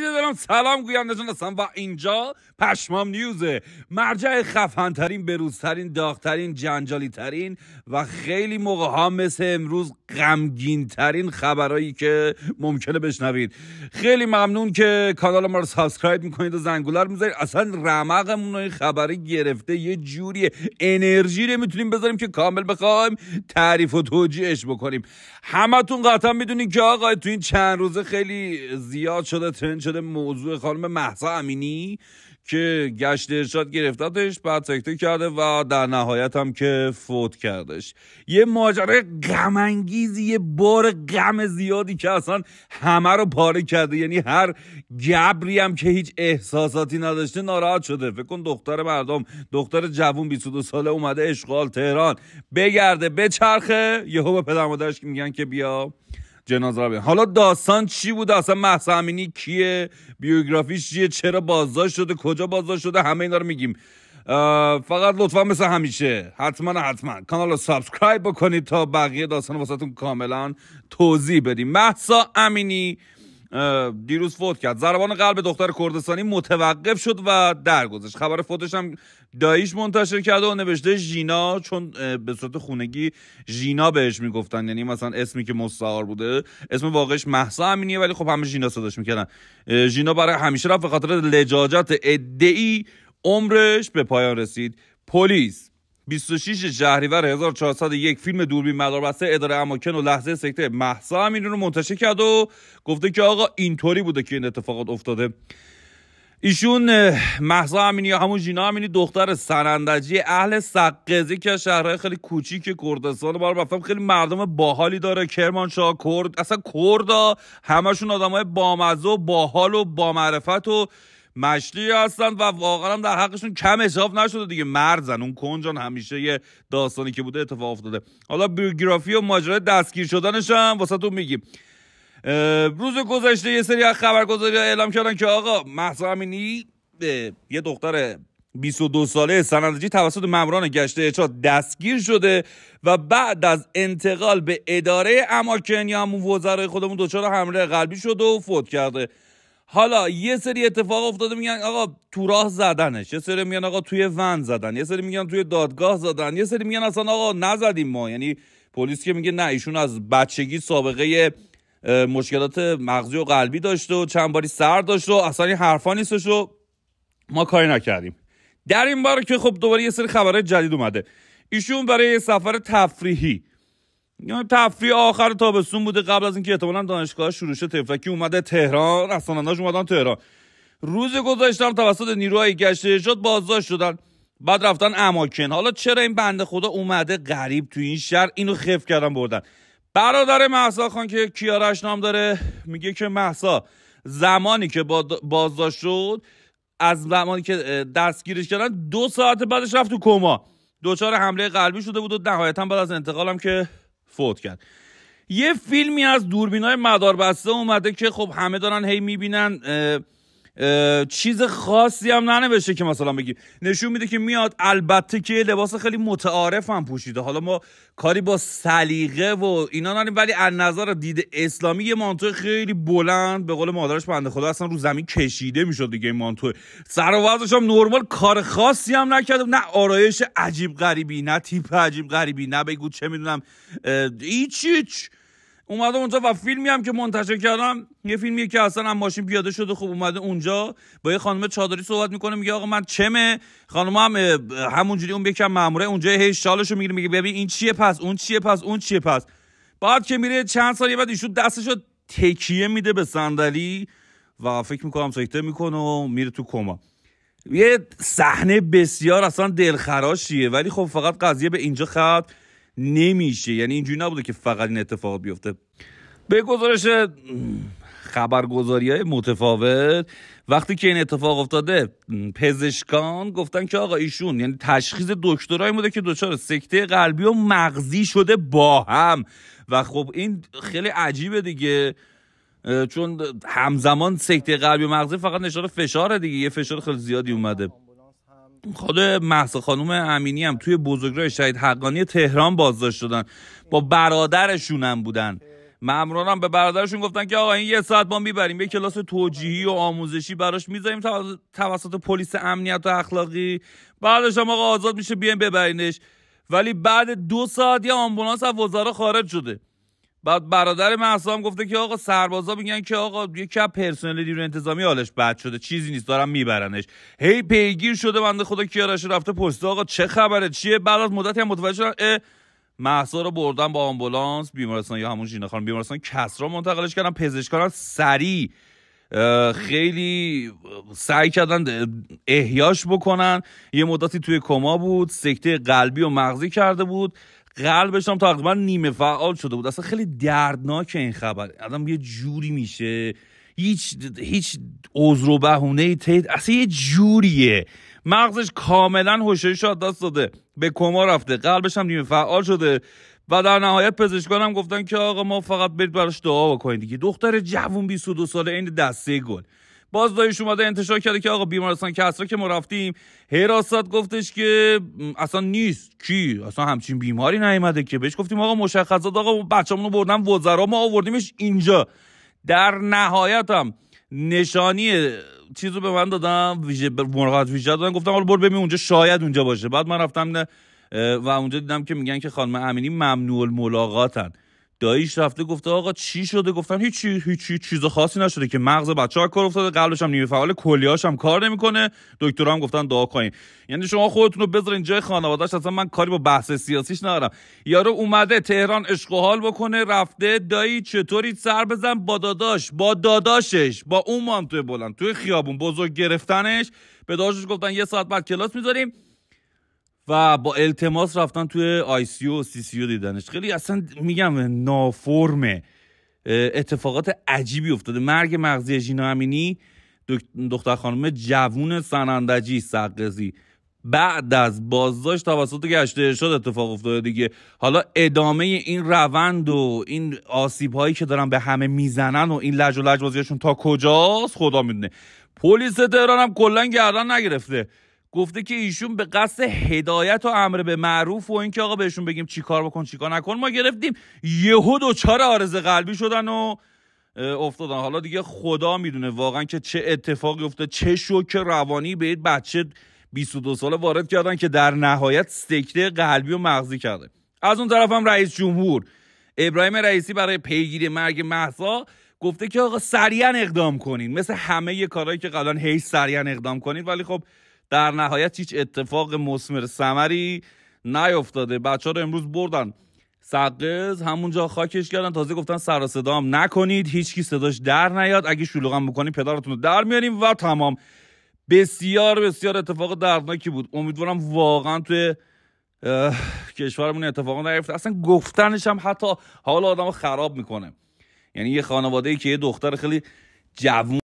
دارم سلام گویندتون هستم و اینجا پشمام نیوزه مرجع خفنترین بروزترین داخترین، جنجالی ترین و خیلی موقع ها مثل امروز غمگین ترین خبرهایی که ممکنه بشنوید خیلی ممنون که کانال ما رو سابسکرایب میکنید و زنگولار میذارید اصلا رمقمون این خبری گرفته یه جوری انرژی میتونیم بذاریم که کامل بخوایم تعریف و توجیهش بکنیم همتون قطعا میدونید که آقا تو این چند روزه خیلی زیاد شده ترند شده موضوع خانم محسا امینی که گشت ارشاد بعد سکته کرده و در نهایت هم که فوت کردش یه ماجره غمانگیزی یه بار غم زیادی که اصلا همه رو پاره کرده یعنی هر گبری هم که هیچ احساساتی نداشته ناراحت شده فکر کن دختر مردم دختر جوون 22 ساله اومده اشغال تهران بگرده بچرخه یهو به پدر مادرش میگن که بیا جنازه حالا داستان چی بوده اصلا محسا امینی کیه بیوگرافیش چیه چرا بازداشت شده کجا بازداشت شده همه اینا رو میگیم فقط لطفا مثل همیشه حتما حتما کانال رو سابسکرایب بکنید تا بقیه داستان واسهتون کاملا توضیح بدیم محسا امینی دیروز فوت کرد ضربان قلب دختر کردستانی متوقف شد و درگذشت خبر فوتش هم دایش منتشر کرده و نوشته ژینا چون به صورت خونگی ژینا بهش میگفتن یعنی مثلا اسمی که مستعار بوده اسم واقعش محسا امینیه ولی خب همه ژینا صداش میکردن ژینا برای همیشه رفت به خاطر لجاجت ادعی عمرش به پایان رسید پلیس 26 شهریور 1401 فیلم دوربین مداربسته اداره اماکن و لحظه سکته محسا امینی رو منتشر کرد و گفته که آقا اینطوری بوده که این اتفاقات افتاده ایشون محسا امینی یا همون جینا امینی دختر سنندجی اهل سقزی که شهرهای خیلی کوچیک کردستان بار رفتم خیلی مردم باحالی داره کرمانشاه کرد اصلا کردا همشون آدمای بامزه و باحال و بامعرفت و مشتی هستن و واقعا هم در حقشون کم حساب نشده دیگه مرزن اون کنجان همیشه یه داستانی که بوده اتفاق افتاده حالا بیوگرافی و ماجرای دستگیر شدنش هم تو میگیم روز گذشته یه سری از خبرگزاری اعلام کردن که آقا محسا امینی یه دختر 22 ساله سنندجی توسط ممران گشته اچا دستگیر شده و بعد از انتقال به اداره اماکن یا همون وزرای خودمون دچار حمله قلبی شده و فوت کرده حالا یه سری اتفاق افتاده میگن آقا تو راه زدنش یه سری میگن آقا توی ون زدن یه سری میگن توی دادگاه زدن یه سری میگن اصلا آقا نزدیم ما یعنی پلیس که میگه نه ایشون از بچگی سابقه مشکلات مغزی و قلبی داشته و چند باری سر داشته و اصلا این حرفا نیستش و ما کاری نکردیم در این بار که خب دوباره یه سری خبرهای جدید اومده ایشون برای سفر تفریحی یا یعنی تفریح آخر تابستون بوده قبل از اینکه احتمالا دانشگاه شروع تفلکی اومده تهران رساننداش اومدن تهران روز گذاشتم توسط نیروهای گشت شد بازداشت شدن بعد رفتن اماکن حالا چرا این بنده خدا اومده غریب تو این شهر اینو خف کردن بردن برادر محسا خان که کیارش نام داره میگه که محسا زمانی که بازداشت شد از زمانی که دستگیرش کردن دو ساعت بعدش رفت تو کما دچار حمله قلبی شده بود و نهایتا بعد از انتقالم که فوت کرد یه فیلمی از دوربینای مداربسته اومده که خب همه دارن هی میبینن چیز خاصی هم ننوشته که مثلا بگی نشون میده که میاد البته که لباس خیلی متعارف هم پوشیده حالا ما کاری با سلیقه و اینا نداریم ولی از نظر دید اسلامی یه مانتو خیلی بلند به قول مادرش بنده خدا اصلا رو زمین کشیده میشد دیگه این مانتو سر و هم نرمال کار خاصی هم نکرده نه آرایش عجیب غریبی نه تیپ عجیب غریبی نه بگو چه میدونم هیچ اومدم اونجا و فیلمی هم که منتشر کردم یه فیلمی که اصلا هم ماشین پیاده شده خب اومده اونجا با یه خانم چادری صحبت میکنه میگه آقا من چمه خانم هم همونجوری اون یکم ماموره اونجا هی شالشو میگیره میگه ببین این چیه پس اون چیه پس اون چیه پس بعد که میره چند سالی بعد ایشون دستشو تکیه میده به صندلی و فکر میکنم سکته میکنه و میره تو کما یه صحنه بسیار اصلا دلخراشیه ولی خب فقط قضیه به اینجا ختم نمیشه یعنی اینجوری نبوده که فقط این اتفاق بیفته به گزارش خبرگزاری های متفاوت وقتی که این اتفاق افتاده پزشکان گفتن که آقا ایشون یعنی تشخیص دکترایی بوده که دچار سکته قلبی و مغزی شده با هم و خب این خیلی عجیبه دیگه چون همزمان سکته قلبی و مغزی فقط نشان فشاره دیگه یه فشار خیلی زیادی اومده خود محسا خانوم امینی هم توی بزرگراه شهید حقانی تهران بازداشت شدن با برادرشون هم بودن ماموران هم به برادرشون گفتن که آقا این یه ساعت ما میبریم یه کلاس توجیهی و آموزشی براش میذاریم توسط پلیس امنیت و اخلاقی بعدش هم آقا آزاد میشه بیایم ببرینش ولی بعد دو ساعت یه آمبولانس از وزاره خارج شده بعد برادر مهسا گفته که آقا سربازا میگن که آقا یکی از پرسنل رو انتظامی حالش بد شده چیزی نیست دارن میبرنش هی پیگیر شده بنده خدا کیارش رفته پست آقا چه خبره چیه بعد از مدتی هم متوجه شدن محسا رو بردن با آمبولانس بیمارستان یا همون جینه خانم بیمارستان کسرا منتقلش کردن پزشکان سریع خیلی سعی کردن احیاش بکنن یه مدتی توی کما بود سکته قلبی و مغزی کرده بود قلبش هم تقریبا نیمه فعال شده بود اصلا خیلی دردناک این خبر آدم یه جوری میشه هیچ هیچ عذر و بهونه تید اصلا یه جوریه مغزش کاملا هوشش از دست داده به کما رفته قلبش هم نیمه فعال شده و در نهایت پزشکان هم گفتن که آقا ما فقط برید براش دعا بکنید دیگه دختر جوون 22 ساله این دسته گل باز دایش اومده انتشار کرده که آقا بیمارستان کسرا که ما رفتیم حراست گفتش که اصلا نیست کی اصلا همچین بیماری نیومده که بهش گفتیم آقا مشخصات آقا بچه‌مون بردن وزرا ما آوردیمش اینجا در نهایت هم نشانی چیز رو به من دادم ویژه مراقبت ویژه دادم گفتم حالا برو ببین اونجا شاید اونجا باشه بعد من رفتم و اونجا دیدم که میگن که خانم امینی ممنوع الملاقاتن داییش رفته گفته آقا چی شده گفتم هیچی هیچی چیز خاصی نشده که مغز بچه ها کار افتاده قبلش هم نیمه فعال کلیاش هم کار نمیکنه دکترها هم گفتن دعا کنین یعنی شما خودتون رو بذارین جای خانوادهش اصلا من کاری با بحث سیاسیش ندارم یارو اومده تهران عشق و حال بکنه رفته دایی چطوری سر بزن با داداش با داداشش با اون توی بلند توی خیابون بزرگ گرفتنش به داداشش گفتن یه ساعت بعد کلاس میذاریم و با التماس رفتن توی آی سی و سی سی دیدنش خیلی اصلا میگم نافرم اتفاقات عجیبی افتاده مرگ مغزی ژینا امینی دختر خانم جوون سنندجی سقزی بعد از بازداشت توسط گشت ارشاد اتفاق افتاده دیگه حالا ادامه این روند و این آسیب هایی که دارن به همه میزنن و این لج و لج بازیشون تا کجاست خدا میدونه پلیس تهران هم کلا گردن نگرفته گفته که ایشون به قصد هدایت و امر به معروف و اینکه آقا بهشون بگیم چیکار بکن کار نکن ما گرفتیم یهو چهار آرز قلبی شدن و افتادن حالا دیگه خدا میدونه واقعا که چه اتفاقی افتاد چه شوک روانی به بچه 22 ساله وارد کردن که در نهایت سکته قلبی و مغزی کرده از اون طرف هم رئیس جمهور ابراهیم رئیسی برای پیگیری مرگ محسا گفته که آقا سریعا اقدام کنین مثل همه کارهایی که قبلا هی سریعا اقدام کنین ولی خب در نهایت هیچ اتفاق مسمر سمری نیفتاده بچه ها رو امروز بردن سقز همونجا خاکش کردن تازه گفتن سر هم نکنید هیچکی صداش در نیاد اگه شلوغم بکنید پدرتون رو در میاریم و تمام بسیار بسیار اتفاق دردناکی بود امیدوارم واقعا توی کشورمون اتفاق نیفته اصلا گفتنش هم حتی حال آدم خراب میکنه یعنی یه خانواده ای که یه دختر خیلی جوون